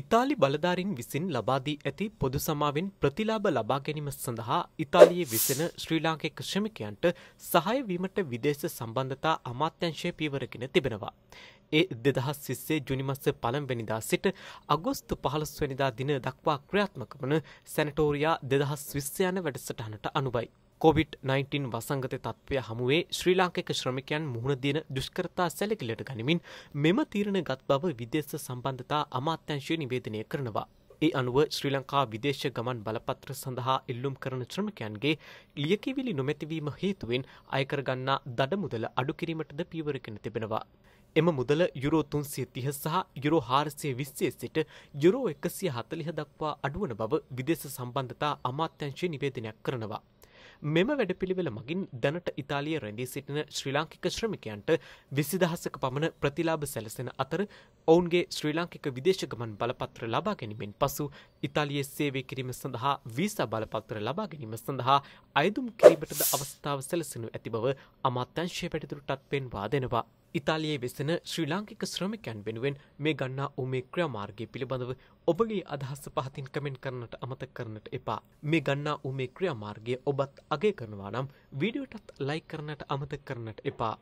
ඉතාලි බලධාරින් විසින් ලබාදී ඇති පොදු සමාවෙන් ප්‍රතිලාබ ලබා ගැනීම සඳහා ඉතාලියේ විසෙන ශ්‍රී ලාංකික ශ්‍රමිකයන්ට සහයවීමට විදේශ සම්බන්ධතා අමාත්‍යංශය පීවරගෙන තිබෙනවා. ඒ දෙදහස් සිස්සේ ජුනිමස්ස පළම්වෙනිදා සිට අගොස්තු පහළස්වනිදා දින දක්වා ක්‍රියාත්මකමන සැනටෝරයා දෙදහස් විශ්්‍යයන වැඩසටහනට අනුබයි. කොවිD-19 වසංගත තත්ත්වය හමුවේ ශ්‍රී ලාංකික ශ්‍රමිකයන් මුහුණදින දුෂ්කරතා සැලකිලට ගනිමින් මෙම තීරණ ගත් බව විදේශ සම්බන්ධතා අමාත්‍යංශය නිවේදනය කරනවා. ඒ අනුව ශ්‍රී ලංකා විදේශ ගමන් බලපත්‍ර සඳහා ඉල්ලුම් කරන ශ්‍රමිකයන්ගේ ලියකිවිලි නොමැතිවීම හේතුවෙන් අයකරගන්නා දඩ මුදල අඩුකිරීමටද පීවරගෙන තිබෙනවා. එම මුදල යුරෝ තුන්සිය තිහ සහ යුරෝ හාරසය විස්සේ සිට යුරෝ එකසිය හතලිහ දක්වා අඩුවන බව විදේශ සම්බන්ධතා අමාත්‍යංශය නිවේදනයක් කරනවා. මෙම වැඩපිළිවෙල මගින් දැනට ඉතාලිය රැඳී සිටින ශ්‍රී ලාංකික ශ්‍රමිකයන්ට විසිදහසක පමණ ප්‍රතිලාභ සැලසෙන අතර ඔවුන්ගේ ශ්‍රී ලාංකික විදේශගමන් බලපත්‍ර ලබා ගැනීමෙන් පසු ඉතාලියේ සේවය කිරීම සඳහා වීසා බලපත්‍ර ලබා ගැනීම සඳහා අයදුම් කිරීමටද අවස්ථාව සැලසෙනු ඇති බව අමාත්‍යංශය පැටිතුරටත් පෙන්වා දෙනවා. ඉතාලියේ වෙසෙන ශ්‍රී ලාංකික ශ්‍රමිකයන් වෙනුවෙන් මේ ගන්නා උමේ ක්‍රියාමාර්ගය පිළිබඳව ඔබගේ අදහස් පහතින් කමෙන්ට් කරන්නට අමතක කරන්නට එපා. මේ ගන්නා උමේ ක්‍රියාමාර්ගය ඔබත් අගය කරනවා නම් වීඩියෝටත් ලයික් කරන්නට අමතක කරන්නට එපා.